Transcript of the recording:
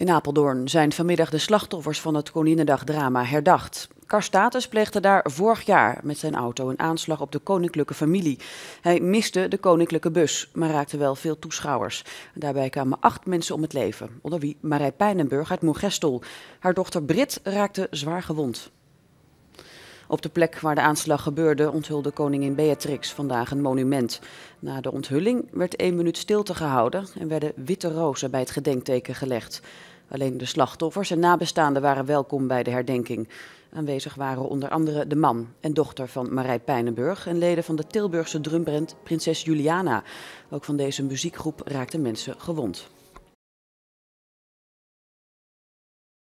In Apeldoorn zijn vanmiddag de slachtoffers van het Koninginnedag-drama herdacht. Karstatus pleegde daar vorig jaar met zijn auto een aanslag op de koninklijke familie. Hij miste de koninklijke bus, maar raakte wel veel toeschouwers. Daarbij kwamen acht mensen om het leven, onder wie Marij Pijnenburg uit Moegestel. Haar dochter Brit raakte zwaar gewond. Op de plek waar de aanslag gebeurde onthulde koningin Beatrix vandaag een monument. Na de onthulling werd één minuut stilte gehouden en werden witte rozen bij het gedenkteken gelegd. Alleen de slachtoffers en nabestaanden waren welkom bij de herdenking. Aanwezig waren onder andere de man en dochter van Marij Pijnenburg en leden van de Tilburgse drumbrand Prinses Juliana. Ook van deze muziekgroep raakten mensen gewond.